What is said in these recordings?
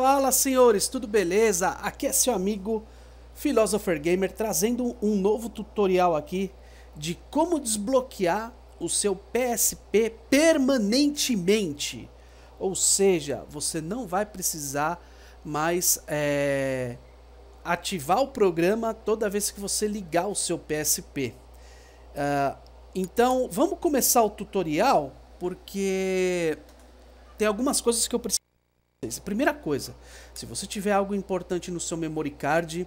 Fala senhores, tudo beleza? Aqui é seu amigo Philosopher Gamer trazendo um novo tutorial aqui de como desbloquear o seu PSP permanentemente. Ou seja, você não vai precisar mais é, ativar o programa toda vez que você ligar o seu PSP. Uh, ah, então vamos começar o tutorial porque tem algumas coisas que eu preciso Primeira coisa, se você tiver algo importante no seu memory card,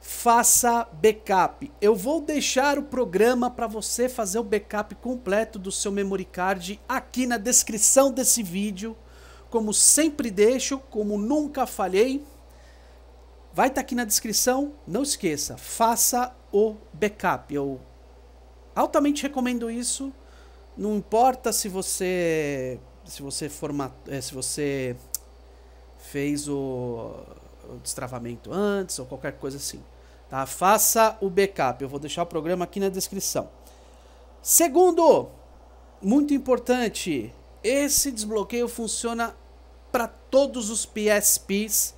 faça backup. Eu vou deixar o programa para você fazer o backup completo do seu memory card aqui na descrição desse vídeo, como sempre deixo, como nunca falhei. Vai estar tá aqui na descrição, não esqueça, faça o backup. Eu altamente recomendo isso. Não importa se você se você format, eh, se você fez o, o destravamento antes ou qualquer coisa assim. Tá? Faça o backup. Eu vou deixar o programa aqui na descrição. Segundo, muito importante, esse desbloqueio funciona para todos os PSPs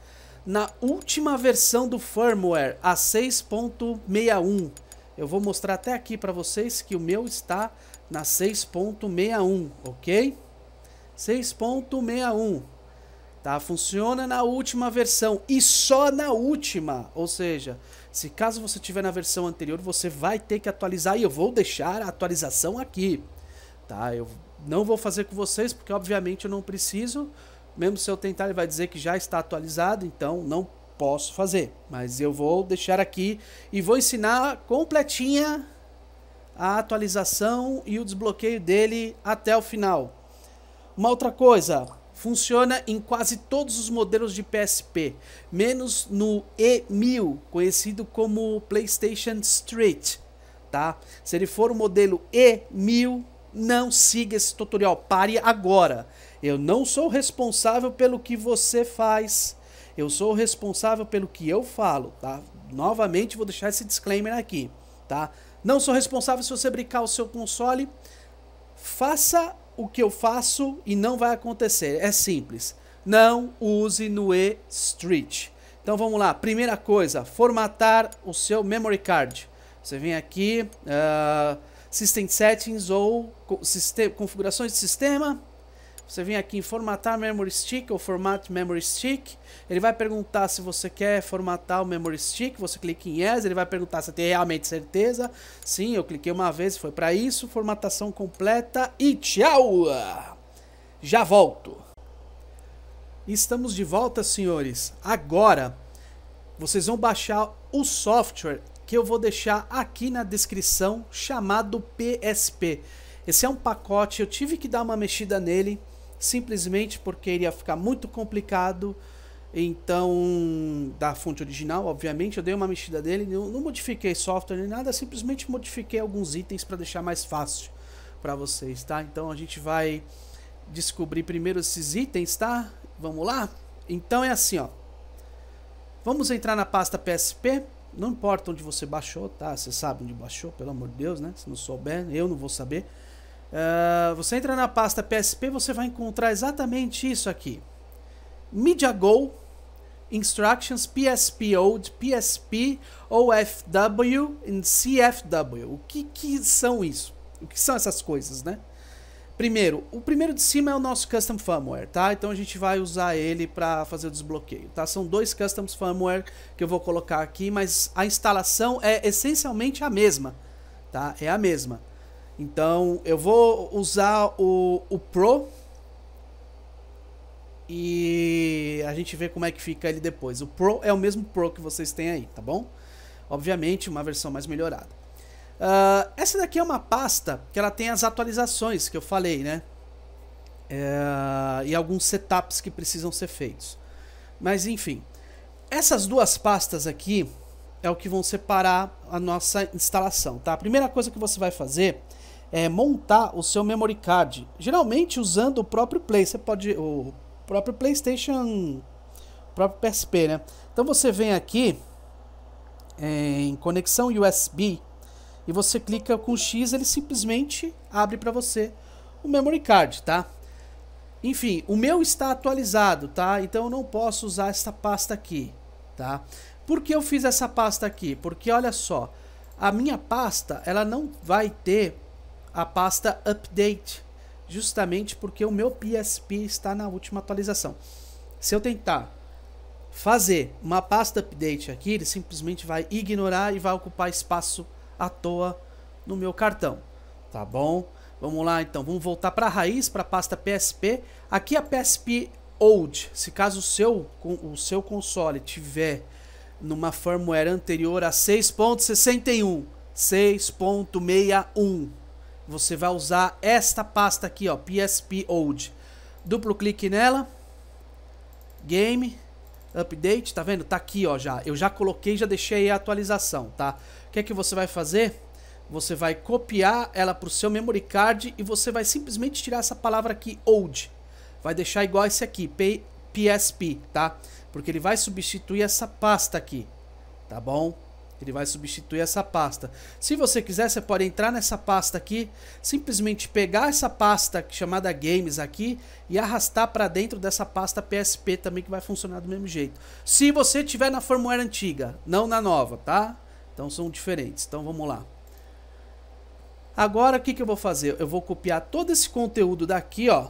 na última versão do firmware, a 6.61. Eu vou mostrar até aqui para vocês que o meu está na 6.61, ok? 6.61. Tá? Funciona na última versão e só na última. Ou seja, se caso você tiver na versão anterior, você vai ter que atualizar e eu vou deixar a atualização aqui. Tá? Eu não vou fazer com vocês porque obviamente eu não preciso. Mesmo se eu tentar, ele vai dizer que já está atualizado, então não posso fazer. Mas eu vou deixar aqui e vou ensinar completinha a atualização e o desbloqueio dele até o final. Uma outra coisa, funciona em quase todos os modelos de PSP, menos no E1000, conhecido como PlayStation Street, tá? Se ele for o modelo E1000, não siga esse tutorial, pare agora. Eu não sou responsável pelo que você faz, eu sou responsável pelo que eu falo, tá? Novamente vou deixar esse disclaimer aqui, tá? Não sou responsável se você brincar o seu console. Faça o que eu faço e não vai acontecer. É simples. Não use no E-Street. Então vamos lá. Primeira coisa, formatar o seu memory card. Você vem aqui, uh, System Settings ou Sistema, configurações de sistema você vem aqui em formatar memory stick ou format memory stick. Ele vai perguntar se você quer formatar o memory stick. Você clica em yes. Ele vai perguntar se tem realmente certeza. Sim, eu cliquei uma vez, foi para isso. Formatação completa e tchau! Já volto. Estamos de volta, senhores. Agora vocês vão baixar o software que eu vou deixar aqui na descrição chamado PSP. Esse é um pacote, eu tive que dar uma mexida nele simplesmente porque iria ficar muito complicado. Então, da fonte original, obviamente, eu dei uma mexida dele, não, não modifiquei software nem nada, simplesmente modifiquei alguns itens para deixar mais fácil para vocês, tá? Então a gente vai descobrir primeiro esses itens, tá? Vamos lá? Então é assim, ó. Vamos entrar na pasta PSP, não importa onde você baixou, tá? Você sabe onde baixou, pelo amor de Deus, né? Se não souber, eu não vou saber. Uh, você entra na pasta PSP, você vai encontrar exatamente isso aqui. MediaGo, Instructions, PSP Old, PSP, OFW e CFW. O que, que são isso? O que são essas coisas, né? Primeiro, o primeiro de cima é o nosso custom firmware, tá? Então a gente vai usar ele para fazer o desbloqueio, tá? São dois custom firmware que eu vou colocar aqui, mas a instalação é essencialmente a mesma, tá? É a mesma. Então eu vou usar o, o Pro e a gente vê como é que fica ele depois. O Pro é o mesmo Pro que vocês têm aí, tá bom? Obviamente uma versão mais melhorada. Uh, essa daqui é uma pasta que ela tem as atualizações que eu falei, né? É, e alguns setups que precisam ser feitos. Mas enfim, essas duas pastas aqui é o que vão separar a nossa instalação, tá? A primeira coisa que você vai fazer é, montar o seu memory card, geralmente usando o próprio Play, você pode o próprio PlayStation, o próprio PSP, né? Então você vem aqui é, em conexão USB e você clica com X, ele simplesmente abre para você o memory card, tá? Enfim, o meu está atualizado, tá? Então eu não posso usar esta pasta aqui, tá? Por que eu fiz essa pasta aqui? Porque olha só, a minha pasta ela não vai ter a pasta update, justamente porque o meu PSP está na última atualização. Se eu tentar fazer uma pasta update aqui, ele simplesmente vai ignorar e vai ocupar espaço à toa no meu cartão, tá bom? Vamos lá então, vamos voltar para a raiz, para a pasta PSP. Aqui a PSP Old, se caso o seu, o seu console tiver numa firmware anterior a 6.61, 6.61, você vai usar esta pasta aqui, ó, PSP Old. Duplo clique nela. Game. Update, tá vendo? Tá aqui, ó, já. Eu já coloquei, já deixei a atualização, tá? O que é que você vai fazer? Você vai copiar ela pro seu memory card e você vai simplesmente tirar essa palavra aqui, Old. Vai deixar igual esse aqui, PSP, tá? Porque ele vai substituir essa pasta aqui, tá bom? Ele vai substituir essa pasta. Se você quiser, você pode entrar nessa pasta aqui, simplesmente pegar essa pasta chamada Games aqui e arrastar para dentro dessa pasta PSP também que vai funcionar do mesmo jeito. Se você tiver na firmware antiga, não na nova, tá? Então são diferentes. Então vamos lá. Agora o que, que eu vou fazer? Eu vou copiar todo esse conteúdo daqui, ó.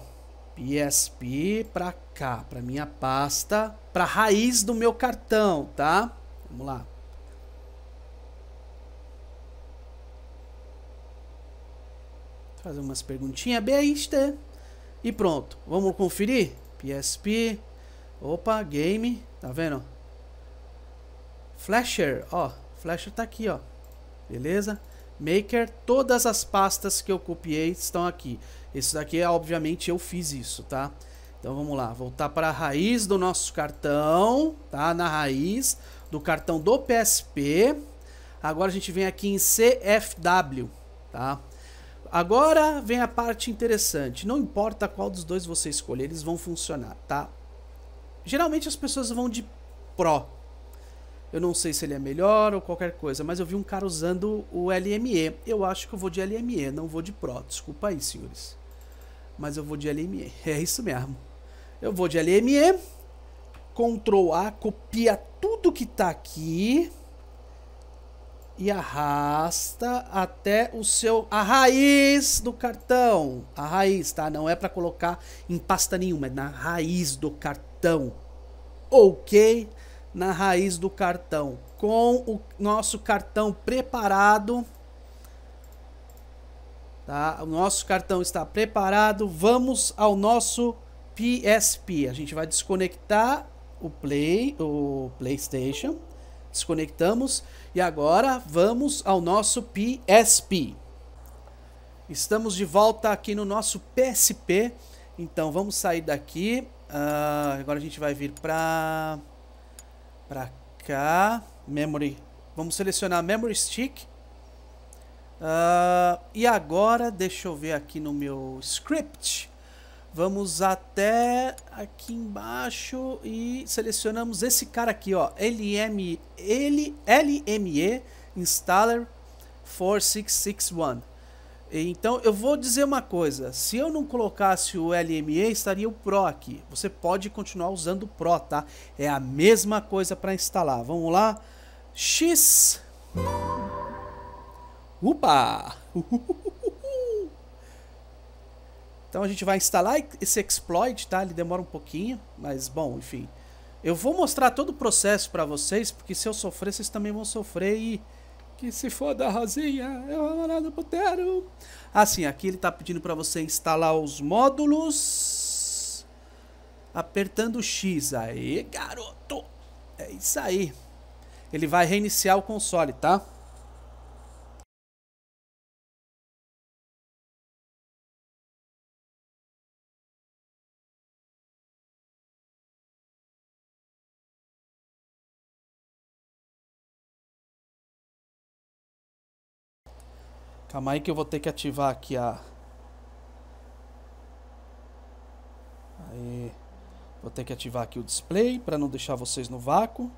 PSP para cá, para minha pasta, para raiz do meu cartão, tá? Vamos lá. Fazer umas perguntinhas besta. E pronto. Vamos conferir? PSP. Opa, game. Tá vendo? Flasher, ó. Flasher tá aqui, ó. Beleza? Maker, todas as pastas que eu copiei estão aqui. Isso daqui, obviamente, eu fiz isso, tá? Então vamos lá, voltar para a raiz do nosso cartão, tá? Na raiz do cartão do PSP. Agora a gente vem aqui em CFW, tá? agora vem a parte interessante. Não importa qual dos dois você escolher, eles vão funcionar, tá? Geralmente as pessoas vão de Pro. Eu não sei se ele é melhor ou qualquer coisa, mas eu vi um cara usando o LME. Eu acho que eu vou de LME, não vou de Pro. Desculpa aí, senhores. Mas eu vou de LME. É isso mesmo. Eu vou de LME. Ctrl A, copia tudo que tá aqui e arrasta até o seu a raiz do cartão. A raiz, tá? Não é para colocar em pasta nenhuma, é na raiz do cartão. OK? Na raiz do cartão, com o nosso cartão preparado. Tá? O nosso cartão está preparado. Vamos ao nosso PSP. A gente vai desconectar o Play, o PlayStation Desconectamos e agora vamos ao nosso PSP. Estamos de volta aqui no nosso PSP. Então vamos sair daqui. Uh, agora a gente vai vir para para cá. Memory. Vamos selecionar Memory Stick. Uh, e agora deixa eu ver aqui no meu script. Vamos até aqui embaixo e selecionamos esse cara aqui, ó. LM, L, LME Installer 4661. Então eu vou dizer uma coisa, se eu não colocasse o LME, estaria o Pro aqui. Você pode continuar usando o Pro, tá? É a mesma coisa para instalar. Vamos lá. X. Upa! Uhuhu. Então a gente vai instalar esse exploit, tá? Ele demora um pouquinho, mas bom, enfim. Eu vou mostrar todo o processo para vocês, porque se eu sofrer, vocês também vão sofrer e... Que se foda Rosinha, eu é amo no putero. Assim, ah, aqui ele tá pedindo para você instalar os módulos. Apertando X. Aí, garoto. É isso aí. Ele vai reiniciar o console, tá? Calma aí que eu vou ter que ativar aqui a... Aí. Vou ter que ativar aqui o display para não deixar vocês no vácuo.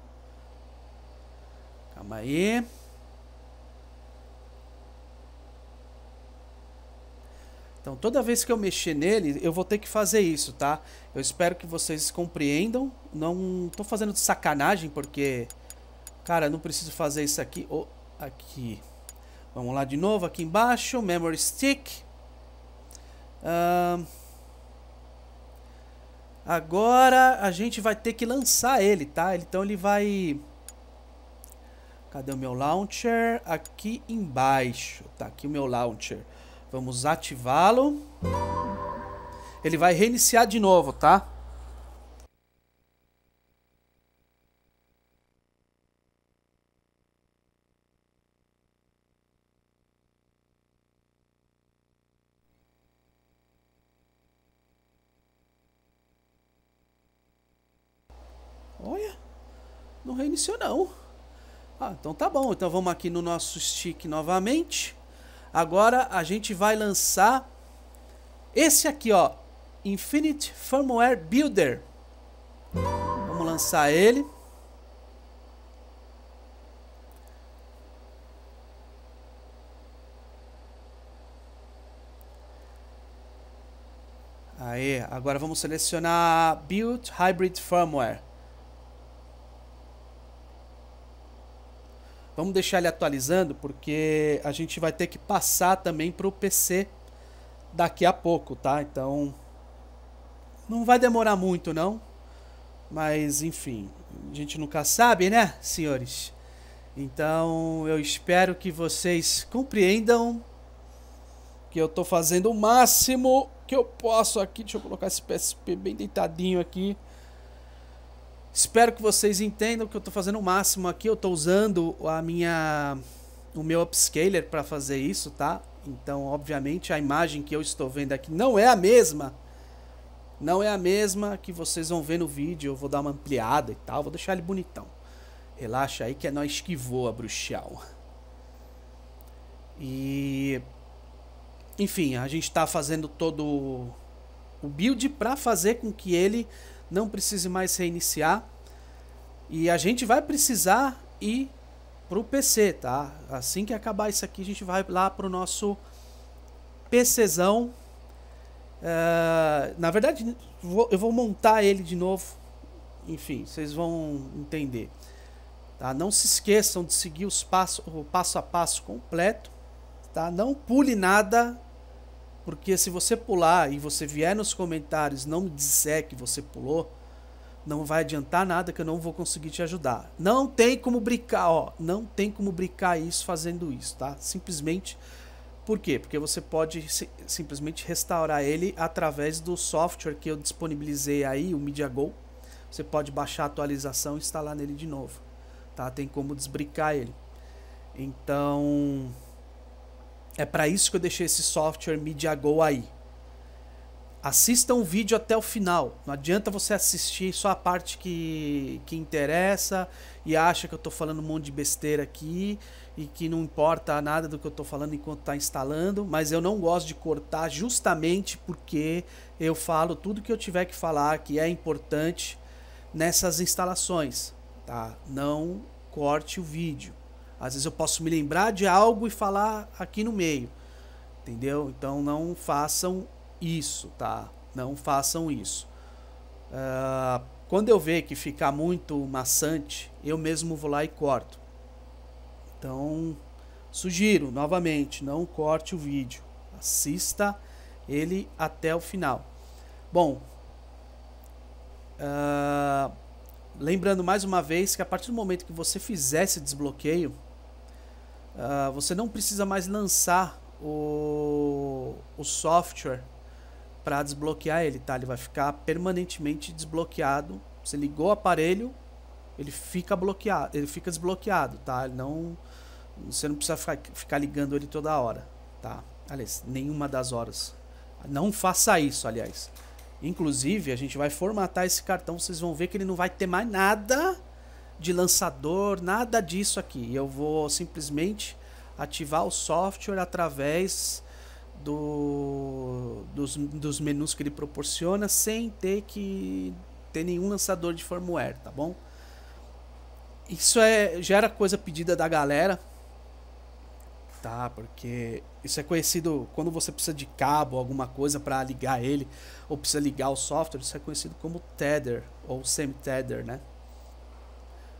Calma aí. Então, toda vez que eu mexer nele, eu vou ter que fazer isso, tá? Eu espero que vocês compreendam. Não tô fazendo de sacanagem, porque... Cara, não preciso fazer isso aqui. Oh, aqui. Vamos lá de novo aqui embaixo, Memory Stick. agora a gente vai ter que lançar ele, tá? Então ele vai... Cadê o meu launcher? Aqui embaixo, tá aqui o meu launcher. Vamos ativá-lo. Ele vai reiniciar de novo, tá? Olha, não reiniciou não. Ah, então tá bom. Então vamos aqui no nosso stick novamente. Agora a gente vai lançar esse aqui, ó. Infinite Firmware Builder. Vamos lançar ele. Aí, agora vamos selecionar Build Hybrid Firmware. Vamos deixar ele atualizando porque a gente vai ter que passar também para o PC daqui a pouco, tá? Então não vai demorar muito não, mas enfim, a gente nunca sabe, né, senhores? Então eu espero que vocês compreendam que eu estou fazendo o máximo que eu posso aqui. Deixa eu colocar esse PSP bem deitadinho aqui Espero que vocês entendam que eu estou fazendo o máximo aqui. Eu estou usando a minha, o meu upscaler para fazer isso, tá? Então, obviamente, a imagem que eu estou vendo aqui não é a mesma. Não é a mesma que vocês vão ver no vídeo. Eu vou dar uma ampliada e tal. Vou deixar ele bonitão. Relaxa aí que é nós que voa, bruxão. E... Enfim, a gente está fazendo todo o build para fazer com que ele não precise mais reiniciar. E a gente vai precisar ir para o PC, tá? Assim que acabar isso aqui, a gente vai lá para o nosso PCzão. Uh, eh, na verdade, vou, eu vou montar ele de novo. Enfim, vocês vão entender. Tá? Não se esqueçam de seguir os passo, o passo a passo completo. Tá? Não pule nada, porque se você pular e você vier nos comentários não me disser que você pulou, não vai adiantar nada que eu não vou conseguir te ajudar. Não tem como brincar, ó, não tem como brincar isso fazendo isso, tá? Simplesmente por quê? Porque você pode si simplesmente restaurar ele através do software que eu disponibilizei aí, o MediaGo. Você pode baixar a atualização e instalar nele de novo, tá? Tem como desbricar ele. Então, é para isso que eu deixei esse software MediaGo aí. Assista um vídeo até o final. Não adianta você assistir só a parte que, que interessa e acha que eu estou falando um monte de besteira aqui e que não importa nada do que eu estou falando enquanto está instalando. Mas eu não gosto de cortar justamente porque eu falo tudo que eu tiver que falar que é importante nessas instalações. Tá? Não corte o vídeo. Às vezes eu posso me lembrar de algo e falar aqui no meio. Entendeu? Então não façam isso, tá? Não façam isso. Uh, quando eu ver que ficar muito maçante, eu mesmo vou lá e corto. Então, sugiro novamente, não corte o vídeo. Assista ele até o final. Bom, uh, lembrando mais uma vez que a partir do momento que você fizer esse desbloqueio, ah, você não precisa mais lançar o, o software para desbloquear ele, tá? Ele vai ficar permanentemente desbloqueado. Você ligou o aparelho, ele fica bloqueado, ele fica desbloqueado, tá? Ele não, você não precisa ficar, ficar ligando ele toda hora, tá? Aliás, nenhuma das horas. Não faça isso, aliás. Inclusive, a gente vai formatar esse cartão, vocês vão ver que ele não vai ter mais nada de lançador, nada disso aqui. Eu vou simplesmente ativar o software através do, dos, dos menus que ele proporciona sem ter que ter nenhum lançador de firmware, tá bom? Isso é já era coisa pedida da galera, tá? Porque isso é conhecido quando você precisa de cabo, alguma coisa para ligar ele ou precisa ligar o software, isso é conhecido como tether ou semi tether, né?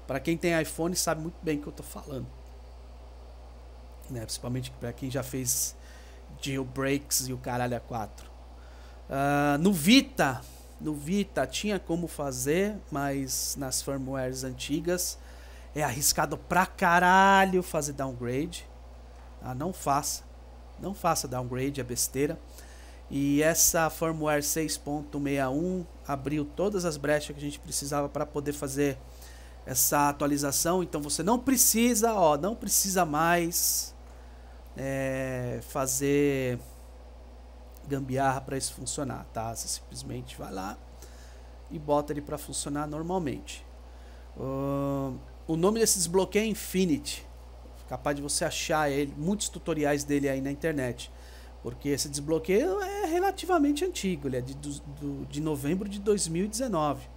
Para quem tem iPhone sabe muito bem o que eu tô falando. Né? Principalmente para quem já fez jailbreaks e o caralho a 4. Uh, no Vita, no Vita tinha como fazer, mas nas firmwares antigas é arriscado pra caralho fazer downgrade. Ah, não faça. Não faça downgrade, é besteira. E essa firmware 6.61 abriu todas as brechas que a gente precisava para poder fazer essa atualização, então você não precisa, ó, não precisa mais é, fazer gambiarra para isso funcionar, tá? Você simplesmente vai lá e bota ele para funcionar normalmente. Uh, o nome desse desbloqueio é Infinity, capaz de você achar ele, muitos tutoriais dele aí na internet, porque esse desbloqueio é relativamente antigo, ele é de, do, de novembro de 2019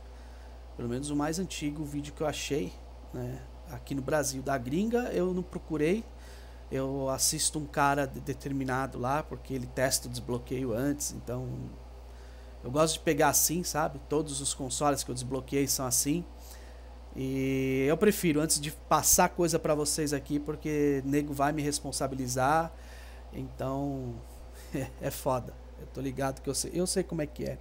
pelo menos o mais antigo vídeo que eu achei, né, aqui no Brasil, da gringa, eu não procurei. Eu assisto um cara determinado lá, porque ele testa o desbloqueio antes, então eu gosto de pegar assim, sabe? Todos os consoles que eu desbloqueei são assim. E eu prefiro, antes de passar coisa para vocês aqui, porque nego vai me responsabilizar. Então, é foda. Eu tô ligado que eu sei, eu sei como é que é,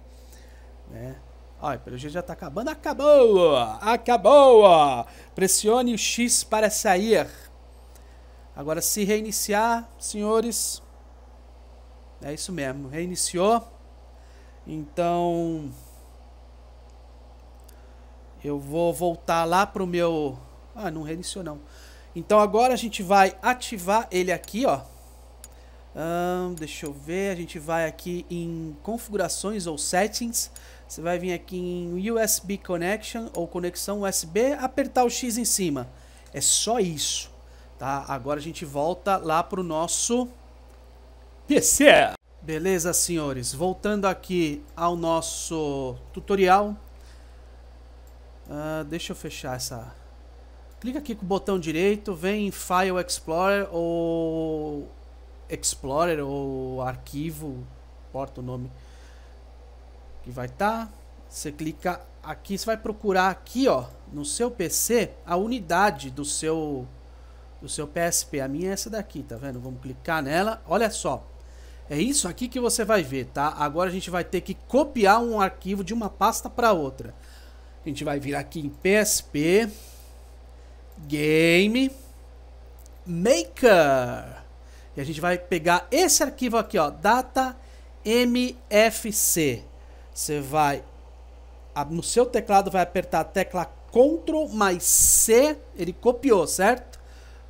né? Olha, pelo jeito já tá acabando. Acabou! Acabou! Pressione o X para sair. Agora, se reiniciar, senhores. É isso mesmo, reiniciou. Então. Eu vou voltar lá pro meu. Ah, não reiniciou não. Então agora a gente vai ativar ele aqui, ó. deixa eu ver, a gente vai aqui em configurações ou settings. Você vai vir aqui em USB Connection ou conexão USB, apertar o X em cima. É só isso, tá? Agora a gente volta lá pro nosso PC. Beleza, senhores? Voltando aqui ao nosso tutorial. Uh, deixa eu fechar essa... Clica aqui com o botão direito, vem em File Explorer ou... Explorer ou Arquivo, porta o nome que vai estar. Tá, você clica aqui, você vai procurar aqui, ó, no seu PC, a unidade do seu do seu PSP. A minha é essa daqui, tá vendo? Vamos clicar nela. Olha só. É isso aqui que você vai ver, tá? Agora a gente vai ter que copiar um arquivo de uma pasta para outra. A gente vai vir aqui em PSP, Game, Maker. E a gente vai pegar esse arquivo aqui, ó, data mfc. Você vai no seu teclado vai apertar a tecla Ctrl mais C, ele copiou, certo?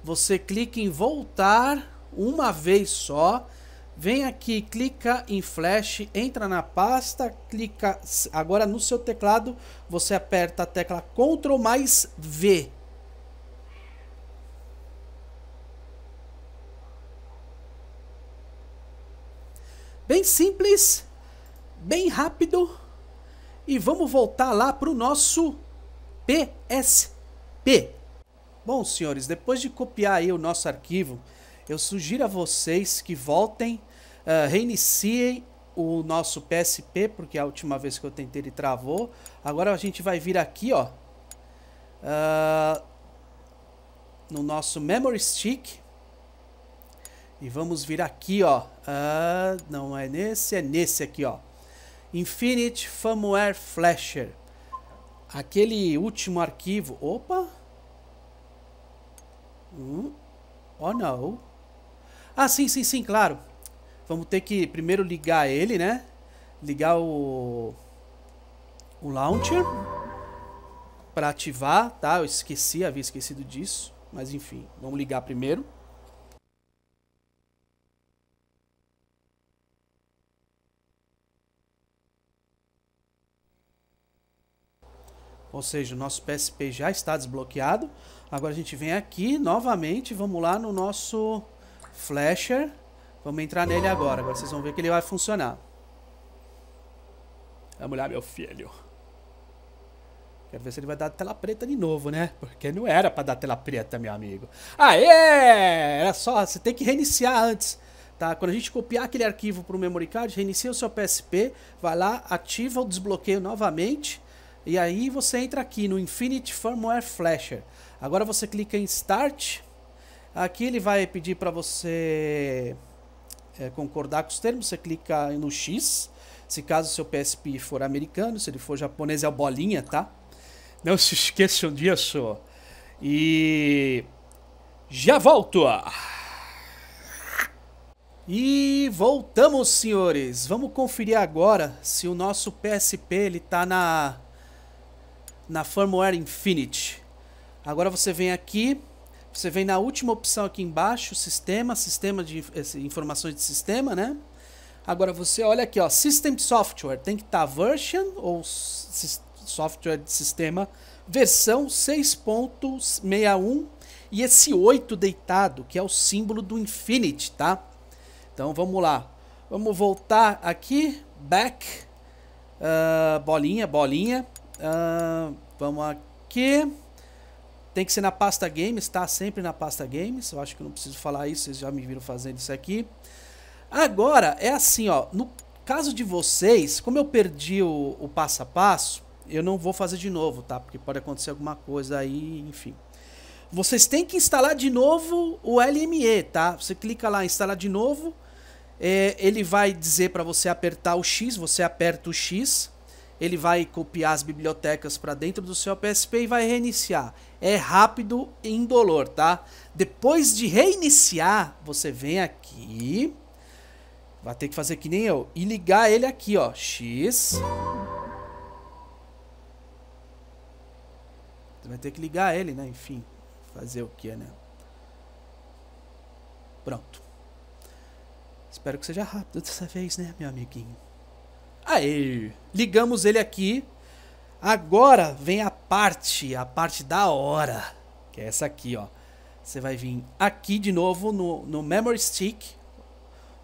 Você clica em voltar uma vez só. Vem aqui, clica em flash, entra na pasta, clica agora no seu teclado, você aperta a tecla Ctrl mais V. Bem simples bem rápido e vamos voltar lá para o nosso PSP. Bom, senhores, depois de copiar aí o nosso arquivo, eu sugiro a vocês que voltem, uh, reiniciem o nosso PSP, porque a última vez que eu tentei ele travou. Agora a gente vai vir aqui, ó, uh, no nosso Memory Stick e vamos vir aqui, ó, uh, não é nesse, é nesse aqui, ó. Infinite Firmware Flasher. Aquele último arquivo. Opa! Hum. Oh não. Ah, sim, sim, sim, claro. Vamos ter que primeiro ligar ele, né? Ligar o. O launcher. Pra ativar, tá? Eu esqueci, havia esquecido disso. Mas enfim, vamos ligar primeiro. Ou seja, o nosso PSP já está desbloqueado. Agora a gente vem aqui novamente, vamos lá no nosso Flasher. Vamos entrar nele agora, agora vocês vão ver que ele vai funcionar. Vamos lá, meu filho. Quero ver se ele vai dar tela preta de novo, né? Porque não era pra dar tela preta, meu amigo. Aê! Era só, você tem que reiniciar antes. Tá? Quando a gente copiar aquele arquivo pro memory card, reinicia o seu PSP, vai lá, ativa o desbloqueio novamente e aí você entra aqui no Infinity Firmware Flasher. Agora você clica em Start. Aqui ele vai pedir para você é, concordar com os termos. Você clica no X. Se caso seu PSP for americano, se ele for japonês é o bolinha, tá? Não se esqueçam disso. E já volto. E voltamos, senhores. Vamos conferir agora se o nosso PSP ele tá na na Firmware Infinity. Agora você vem aqui, você vem na última opção aqui embaixo, sistema, sistema de informações de sistema, né? Agora você olha aqui, ó, System Software, tem que estar tá version ou software de sistema versão 6.61 e esse 8 deitado, que é o símbolo do Infinity, tá? Então vamos lá. Vamos voltar aqui, back, uh, bolinha, bolinha. Uh, vamos aqui. Tem que ser na pasta games, tá? Sempre na pasta games. Eu acho que não preciso falar isso, vocês já me viram fazendo isso aqui. Agora, é assim, ó. No caso de vocês, como eu perdi o, o passo a passo, eu não vou fazer de novo, tá? Porque pode acontecer alguma coisa aí, enfim. Vocês têm que instalar de novo o LME, tá? Você clica lá, instalar de novo. É, ele vai dizer para você apertar o X, você aperta o X ele vai copiar as bibliotecas para dentro do seu PSP e vai reiniciar. É rápido e indolor, tá? Depois de reiniciar, você vem aqui, vai ter que fazer que nem eu, e ligar ele aqui, ó, X. Você vai ter que ligar ele, né? Enfim, fazer o que, né? Pronto. Espero que seja rápido dessa vez, né, meu amiguinho? Aí, ligamos ele aqui. Agora vem a parte, a parte da hora, que é essa aqui, ó. Você vai vir aqui de novo no, no Memory Stick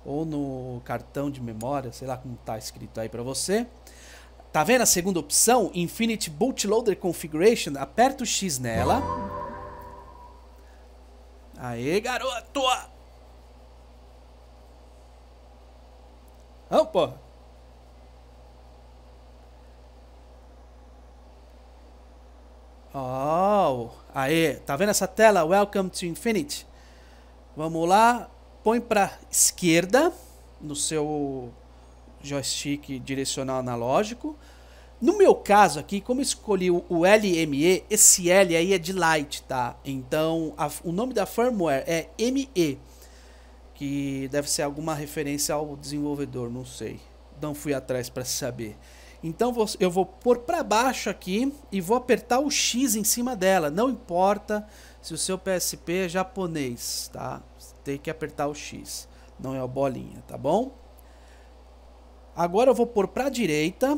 ou no cartão de memória, sei lá como tá escrito aí para você. Tá vendo a segunda opção? Infinity Bootloader Configuration. Aperta o X nela. Aê, garoto! Opa! Oh, aê, tá vendo essa tela? Welcome to Infinity. Vamos lá, põe para esquerda no seu joystick direcional analógico. No meu caso aqui, como escolhi o LME, esse L aí é de light, tá? Então, a, o nome da firmware é ME, que deve ser alguma referência ao desenvolvedor, não sei. Não fui atrás para saber. Então eu vou pôr para baixo aqui e vou apertar o X em cima dela. Não importa se o seu PSP é japonês, tá? tem que apertar o X, não é a bolinha, tá bom? Agora eu vou pôr para direita.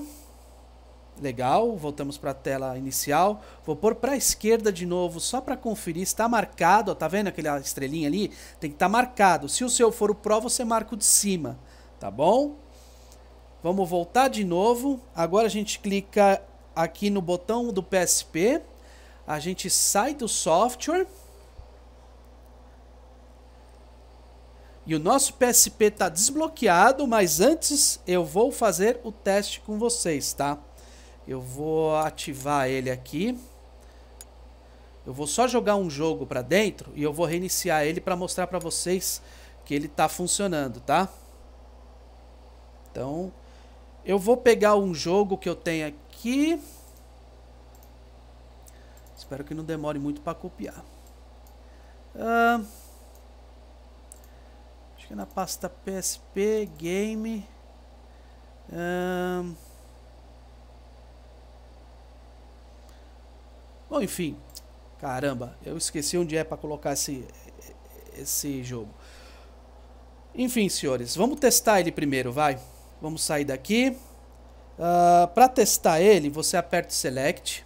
Legal, voltamos para a tela inicial. Vou pôr para a esquerda de novo, só para conferir. Está marcado, ó, tá vendo aquela estrelinha ali? Tem que estar tá marcado. Se o seu for o Pro, você marca o de cima, tá bom? Vamos voltar de novo. Agora a gente clica aqui no botão do PSP. A gente sai do software. E o nosso PSP está desbloqueado, mas antes eu vou fazer o teste com vocês, tá? Eu vou ativar ele aqui. Eu vou só jogar um jogo para dentro e eu vou reiniciar ele para mostrar para vocês que ele está funcionando, tá? Então, eu vou pegar um jogo que eu tenho aqui. Espero que não demore muito para copiar. acho que é na pasta PSP, Game. bom, enfim. Caramba, eu esqueci onde é para colocar esse, esse jogo. Enfim, senhores, vamos testar ele primeiro, vai. Vamos sair daqui. Uh, ah, Para testar ele, você aperta o Select.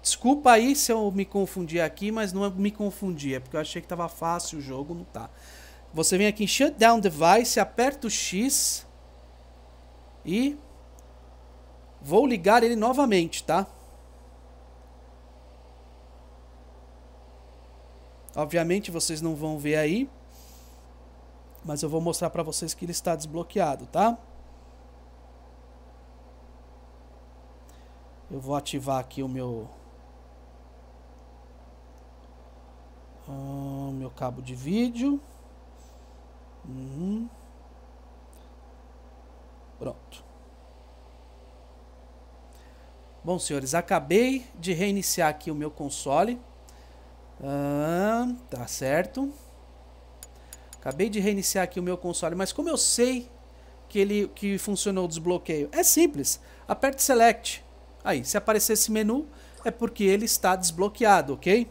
Desculpa aí se eu me confundi aqui, mas não é me confundi. É porque eu achei que estava fácil o jogo, não tá. Você vem aqui em Shutdown Device, aperta o X e vou ligar ele novamente, tá? Obviamente vocês não vão ver aí, mas eu vou mostrar para vocês que ele está desbloqueado, tá? Eu vou ativar aqui o meu ah, meu cabo de vídeo. Uhum. Pronto. Bom, senhores, acabei de reiniciar aqui o meu console. Ah, tá certo. Acabei de reiniciar aqui o meu console, mas como eu sei que ele que funcionou o desbloqueio? É simples. Aperte select. Aí, se aparecer esse menu, é porque ele está desbloqueado, ok?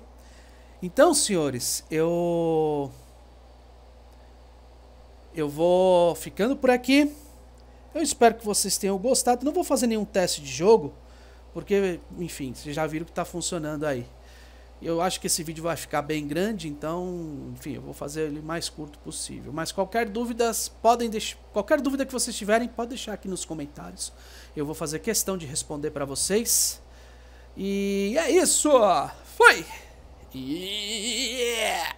Então, senhores, eu... Eu vou ficando por aqui. Eu espero que vocês tenham gostado. Não vou fazer nenhum teste de jogo, porque, enfim, vocês já viram que está funcionando aí. Eu acho que esse vídeo vai ficar bem grande, então, enfim, eu vou fazer ele mais curto possível. Mas qualquer dúvida podem deixar, qualquer dúvida que vocês tiverem, pode deixar aqui nos comentários. Eu vou fazer questão de responder para vocês. E é isso. Foi. Yeah.